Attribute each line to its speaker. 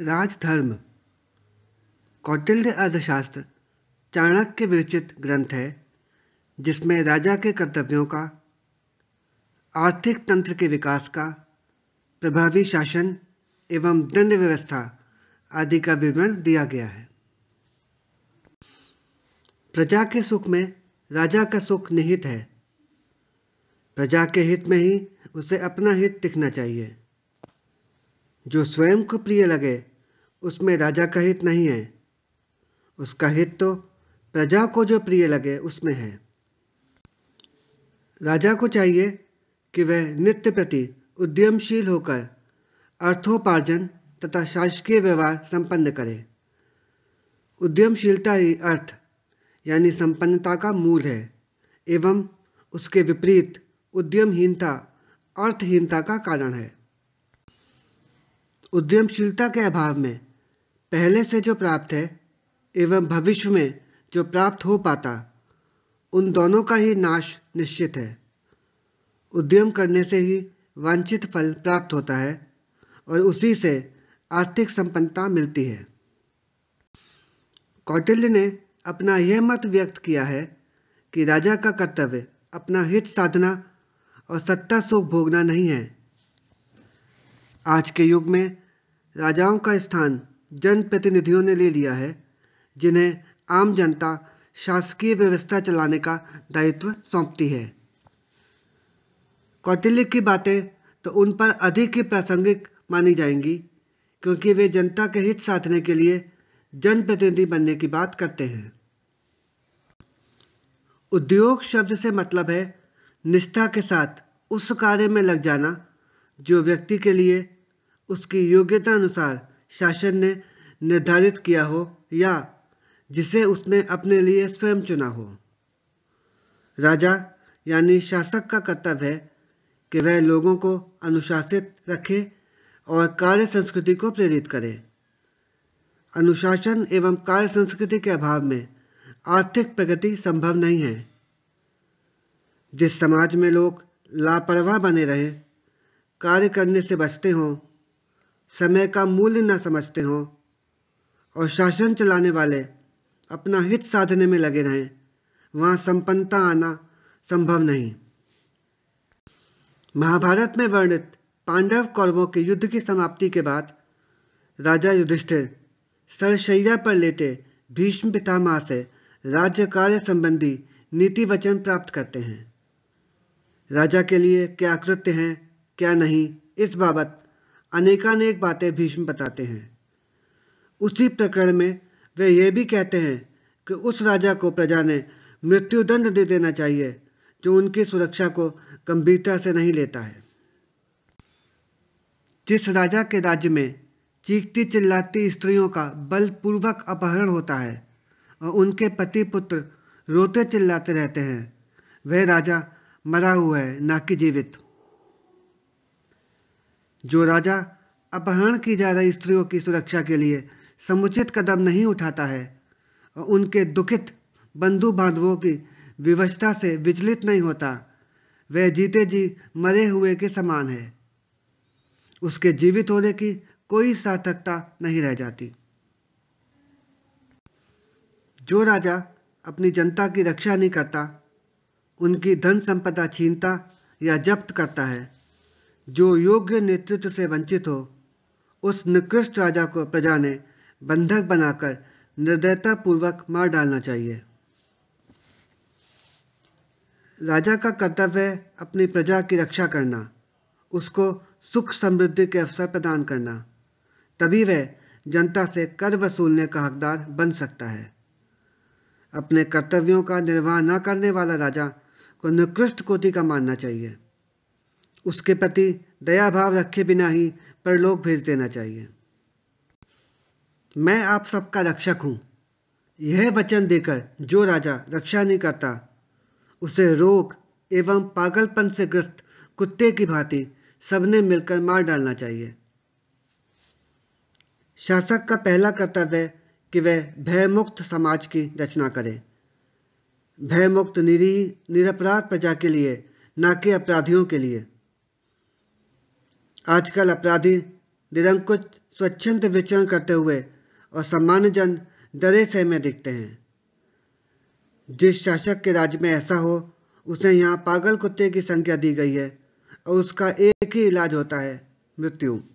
Speaker 1: राजधर्म कौटिल्य अर्थशास्त्र चाणक्य विरचित ग्रंथ है जिसमें राजा के कर्तव्यों का आर्थिक तंत्र के विकास का प्रभावी शासन एवं दंड व्यवस्था आदि का विवरण दिया गया है प्रजा के सुख में राजा का सुख निहित है प्रजा के हित में ही उसे अपना हित दिखना चाहिए जो स्वयं को प्रिय लगे उसमें राजा का हित नहीं है उसका हित तो प्रजा को जो प्रिय लगे उसमें है राजा को चाहिए कि वह नित्य प्रति उद्यमशील होकर अर्थोपार्जन तथा शासकीय व्यवहार संपन्न करे उद्यमशीलता ही अर्थ यानी संपन्नता का मूल है एवं उसके विपरीत उद्यमहीनता अर्थहीनता का कारण है उद्यमशीलता के अभाव में पहले से जो प्राप्त है एवं भविष्य में जो प्राप्त हो पाता उन दोनों का ही नाश निश्चित है उद्यम करने से ही वांछित फल प्राप्त होता है और उसी से आर्थिक संपन्नता मिलती है कौटिल्य ने अपना यह मत व्यक्त किया है कि राजा का कर्तव्य अपना हित साधना और सत्ता सुख भोगना नहीं है आज के युग में राजाओं का स्थान जनप्रतिनिधियों ने ले लिया है जिन्हें आम जनता शासकीय व्यवस्था चलाने का दायित्व सौंपती है कौटिल्य की बातें तो उन पर अधिक ही प्रासंगिक मानी जाएंगी क्योंकि वे जनता के हित साधने के लिए जनप्रतिनिधि बनने की बात करते हैं उद्योग शब्द से मतलब है निष्ठा के साथ उस कार्य में लग जाना जो व्यक्ति के लिए उसकी योग्यता अनुसार शासन ने निर्धारित किया हो या जिसे उसने अपने लिए स्वयं चुना हो राजा यानी शासक का कर्तव्य है कि वह लोगों को अनुशासित रखे और कार्य संस्कृति को प्रेरित करे अनुशासन एवं कार्य संस्कृति के अभाव में आर्थिक प्रगति संभव नहीं है जिस समाज में लोग लापरवाह बने रहें कार्य करने से बचते हों समय का मूल्य न समझते हों और शासन चलाने वाले अपना हित साधने में लगे रहें वहाँ संपन्नता आना संभव नहीं महाभारत में वर्णित पांडव कौरवों के युद्ध की समाप्ति के बाद राजा युधिष्ठिर सरशैया पर लेटे भीष्म पितामह से राज्य कार्य संबंधी नीति वचन प्राप्त करते हैं राजा के लिए क्या कृत्य हैं क्या नहीं इस बाबत अनेकानेक बातें भीष्म बताते हैं उसी प्रकरण में वे ये भी कहते हैं कि उस राजा को प्रजा ने मृत्युदंड दे देना चाहिए जो उनकी सुरक्षा को गंभीरता से नहीं लेता है जिस राजा के राज्य में चीखती चिल्लाती स्त्रियों का बलपूर्वक अपहरण होता है और उनके पति पुत्र रोते चिल्लाते रहते हैं वह राजा मरा हुआ है ना कि जीवित जो राजा अपहरण की जा रही स्त्रियों की सुरक्षा के लिए समुचित कदम नहीं उठाता है और उनके दुखित बंधु बांधवों की विवशता से विचलित नहीं होता वह जीते जी मरे हुए के समान है उसके जीवित होने की कोई सार्थकता नहीं रह जाती जो राजा अपनी जनता की रक्षा नहीं करता उनकी धन संपदा छीनता या जब्त करता है जो योग्य नेतृत्व से वंचित हो उस निकृष्ट राजा को प्रजा ने बंधक बनाकर निर्दयतापूर्वक मार डालना चाहिए राजा का कर्तव्य है अपनी प्रजा की रक्षा करना उसको सुख समृद्धि के अवसर प्रदान करना तभी वह जनता से कर वसूलने का हकदार बन सकता है अपने कर्तव्यों का निर्वाह न करने वाला राजा को निकृष्ट कोटि का मानना चाहिए उसके प्रति दया भाव रखे बिना ही परलोक भेज देना चाहिए मैं आप सबका रक्षक हूँ यह वचन देकर जो राजा रक्षा नहीं करता उसे रोग एवं पागलपन से ग्रस्त कुत्ते की भांति सबने मिलकर मार डालना चाहिए शासक का पहला कर्तव्य कि वह भयमुक्त समाज की रचना करे भयमुक्त निरीह निरपराध प्रजा के लिए ना कि अपराधियों के लिए आजकल अपराधी निरंकुश स्वच्छंद विचरण करते हुए और सामान्य जन डरे से में दिखते हैं जिस शासक के राज्य में ऐसा हो उसे यहाँ पागल कुत्ते की संख्या दी गई है और उसका एक ही इलाज होता है मृत्यु